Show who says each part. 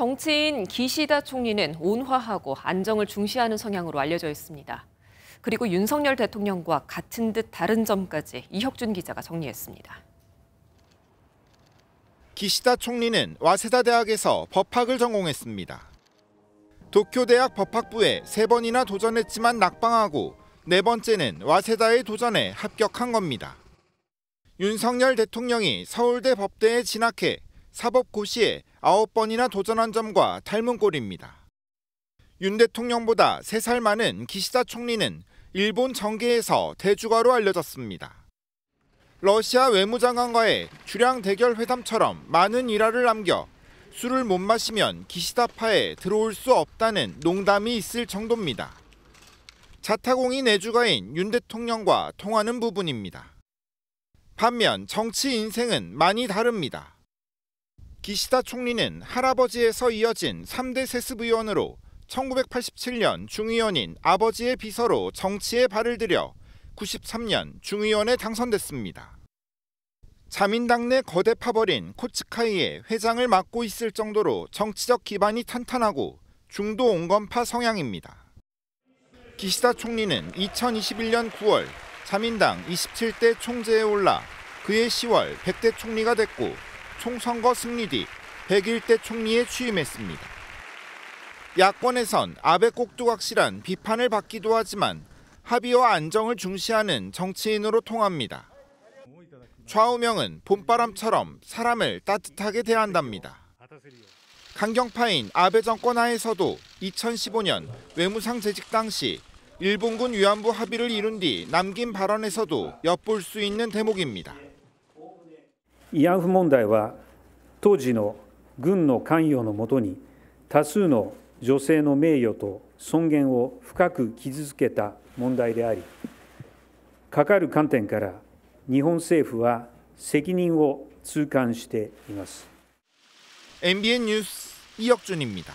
Speaker 1: 정치인 기시다 총리는 온화하고 안정을 중시하는 성향으로 알려져 있습니다. 그리고 윤석열 대통령과 같은 듯 다른 점까지 이혁준 기자가 정리했습니다. 기시다 총리는 와세다 대학에서 법학을 전공했습니다. 도쿄 대학 법학부에 세 번이나 도전했지만 낙방하고 네 번째는 와세다의도전에 합격한 겁니다. 윤석열 대통령이 서울대 법대에 진학해 사법고시에 9번이나 도전한 점과 닮은 꼴입니다. 윤 대통령보다 3살 많은 기시다 총리는 일본 정계에서 대주가로 알려졌습니다. 러시아 외무장관과의 주량 대결 회담처럼 많은 일화를 남겨 술을 못 마시면 기시다파에 들어올 수 없다는 농담이 있을 정도입니다. 자타공인 내주가인윤 대통령과 통하는 부분입니다. 반면 정치 인생은 많이 다릅니다. 기시다 총리는 할아버지에서 이어진 3대 세습 의원으로 1987년 중의원인 아버지의 비서로 정치에 발을 들여 93년 중의원에 당선됐습니다. 자민당 내 거대 파벌인 코츠카이의 회장을 맡고 있을 정도로 정치적 기반이 탄탄하고 중도 온건파 성향입니다. 기시다 총리는 2021년 9월 자민당 27대 총재에 올라 그해 10월 100대 총리가 됐고 총선거 승리 뒤1 0 1대 총리에 취임했습니다. 야권에선 아베 꼭두 각실한 비판을 받기도 하지만 합의와 안정을 중시하는 정치인으로 통합니다. 좌우명은 봄바람처럼 사람을 따뜻하게 대한답니다. 강경파인 아베 정권 하에서도 2015년 외무상 재직 당시 일본군 위안부 합의를 이룬 뒤 남긴 발언에서도 엿볼 수 있는 대목입니다.
Speaker 2: 慰安婦問題は当時の軍の関与のもとに多数の女性の名誉と尊厳を深く傷つけた問題でありかかる観点から日本政府は責任を痛感しています。b n 이혁준입니다